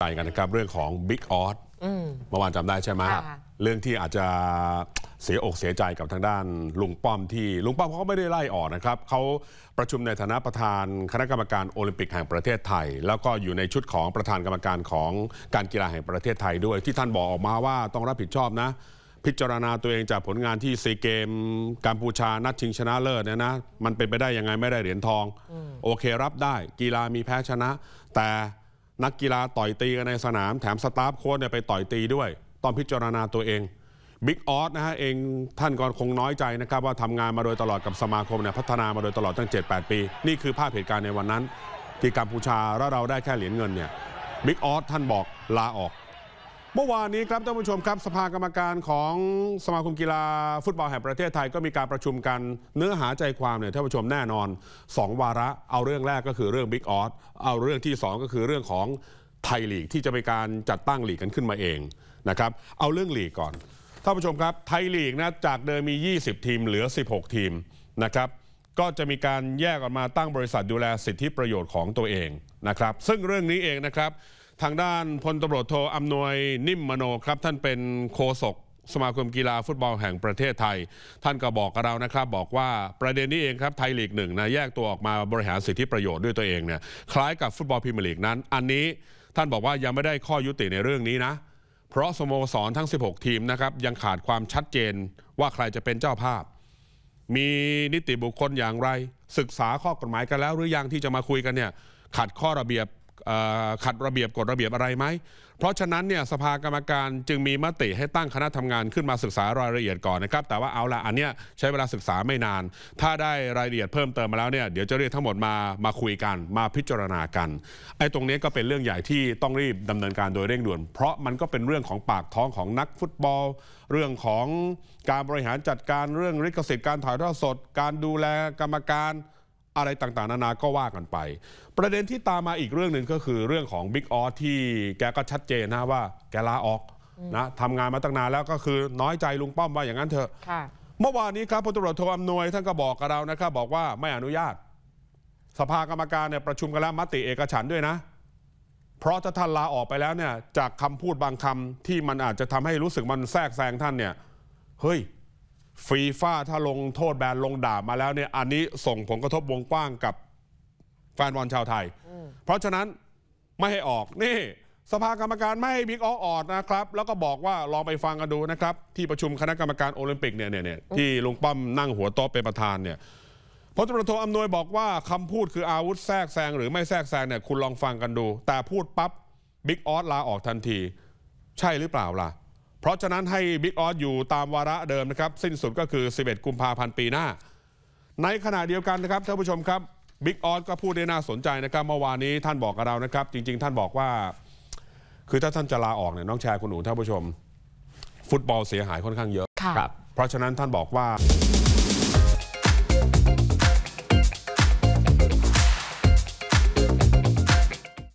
ไปกันนะครับเรื่องของบิ๊กออสเมื่อวานจำได้ใช่ไหมเรื่องที่อาจจะเสียอกเสียใจกับทางด้าน ลุงป้อมที่ลุงป้อมเขาก็ไม่ได้ไล่ออกนะครับเขาประชุมในฐานะประธานคณะกรรมการโอลิมปิกแห่งประเทศไทย แล้วก็อยู่ในชุดของประธานกรรมการของการกีฬาแห่งประเทศไทยด้วยที่ท่านบอกออกมาว่าต้องรับผิดชอบนะ พิจารณาตัวเองจากผลงานที่ซีเกมกัมพูชานัดชิงชนะเลิศเนี่ยนะมันเป็นไปได้ยังไงไม่ได้เหรียญทอง โอเครับได้กีฬามีแพ้ชนะ แต่นักกีฬาต่อยตีกันในสนาม แถมสตาฟโค้ชเนี่ยไปต่อยตีด้วย ตอนพิจารณาตัวเอง บิ๊กออสนะฮะเองท่านก็คงน้อยใจนะครับ ว่าทำงานมาโดยตลอดกับสมาคมเนี่ยพัฒนามาโดยตลอดตั้ง 7-8 ปี นี่คือภาพเหตุการณ์ในวันนั้น ที่กัมพูชาเราได้แค่เหรียญเงินเนี่ยบิ๊กออสท่านบอกลาออกเมื่อวานนี้ครับท่านผู้ชมครับสภากรรมการของสมาคมกีฬาฟุตบอลแห่งประเทศไทยก็มีการประชุมกันเนื้อหาใจความเนี่ยท่านผู้ชมแน่นอน 2 วาระ เอาเรื่องแรกก็คือเรื่องบิ๊กออสเอาเรื่องที่2ก็คือเรื่องของไทยลีกที่จะเป็นการจัดตั้งลีกกันขึ้นมาเองนะครับเอาเรื่องลีกก่อนท่านผู้ชมครับไทยลีกนะจากเดิมมี 20 ทีมเหลือ 16 ทีมนะครับก็จะมีการแยกออกมาตั้งบริษัทดูแลสิทธิประโยชน์ของตัวเองนะครับซึ่งเรื่องนี้เองนะครับทางด้านพลตารวจโทอำนวยนิ่มมโนครับ ท่านเป็นโฆษกสมาคมกีฬาฟุตบอลแห่งประเทศไทย ท่านก็บอกกับเรานะครับบอกว่าประเด็นนี้เองครับไทยลีกหนึ่งนะแยกตัวออกมาบริหารสิทธิประโยชน์ด้วยตัวเองเนี่ยคล้ายกับฟุตบอลพรีเมียร์ลีกนั้น อันนี้ท่านบอกว่ายังไม่ได้ข้อยุติในเรื่องนี้นะ เพราะสโมสรทั้ง 16 ทีมนะครับยังขาดความชัดเจนว่าใครจะเป็นเจ้าภาพ มีนิติบุคคลอย่างไร ศึกษาข้อกฎหมายกันแล้ว หรือยังที่จะมาคุยกันเนี่ยขัดข้อระเบียบขัดระเบียบกฎระเบียบอะไรไหม เพราะฉะนั้นเนี่ยสภากรรมการจึงมีมติให้ตั้งคณะทำงานขึ้นมาศึกษารายละเอียดก่อนนะครับ แต่ว่าเอาละอันเนี้ยใช้เวลาศึกษาไม่นาน ถ้าได้รายละเอียดเพิ่มเติมมาแล้วเนี่ยเดี๋ยวจะเรียกทั้งหมดมามาคุยกันมาพิจารณากัน ไอ้ตรงนี้ก็เป็นเรื่องใหญ่ที่ต้องรีบดำเนินการโดยเร่งด่วน เพราะมันก็เป็นเรื่องของปากท้องของนักฟุตบอล เรื่องของการบริหารจัดการเรื่องลิขสิทธิ์การถ่ายทอดสด การดูแลกรรมการอะไรต่างๆนานาก็ว่ากันไป ประเด็นที่ตามมาอีกเรื่องหนึ่งก็คือเรื่องของบิ๊กออสที่แกก็ชัดเจนนะว่า แกลาออกนะทำงานมาตั้งนานแล้วก็คือน้อยใจลุงป้อมว่าอย่างนั้นเถอะเมื่อวานนี้ครับพลตรวจโทอำนวยท่านก็บอกกับเรานะครับ บอกว่าไม่อนุญาต สภากรรมการเนี่ยประชุมกันแล้วมติเอกฉันด้วยนะ เพราะถ้าท่านลาออกไปแล้วเนี่ยจากคำพูดบางคำที่มันอาจจะทำให้รู้สึกมันแทรกแซงท่านเนี่ย เฮ้ยฟีฟ่าถ้าลงโทษแบนลงด่ามาแล้วเนี่ยอันนี้ส่งผลกระทบวงกว้างกับแฟนบอลชาวไทย เพราะฉะนั้นไม่ให้ออกนี่สภากรรมการไม่ให้บิ๊กอออดนะครับ แล้วก็บอกว่าลองไปฟังกันดูนะครับ ที่ประชุมคณะกรรมการโอลิมปิกเนี่ยเนี่ยที่ลุงป้อมนั่งหัวโต๊ะเป็นประธานเนี่ยพลตำรวจโทอำนวยบอกว่า คำพูดคืออาวุธแทรกแซง หรือไม่แทรกแซงเนี่ยคุณลองฟังกันดู แต่พูดปั๊บบิ๊กออสลาออกทันที ใช่หรือเปล่าล่ะเพราะฉะนั้นให้บิ๊กออสอยู่ตามวาระเดิมนะครับ สิ้นสุดก็คือ 11 กุมภาพันธ์ปีหน้า ในขณะเดียวกันนะครับท่านผู้ชมครับบิ๊กออสก็พูดได้น่าสนใจนะครับ เมื่อวานนี้ท่านบอกกับเรานะครับ จริง ๆ ท่านบอกว่า คือถ้าท่านจะลาออกเนี่ยน้องแชร์คุณหนูท่านผู้ชม ฟุตบอลเสียหายค่อนข้างเยอะครับเพราะฉะนั้นท่านบอกว่า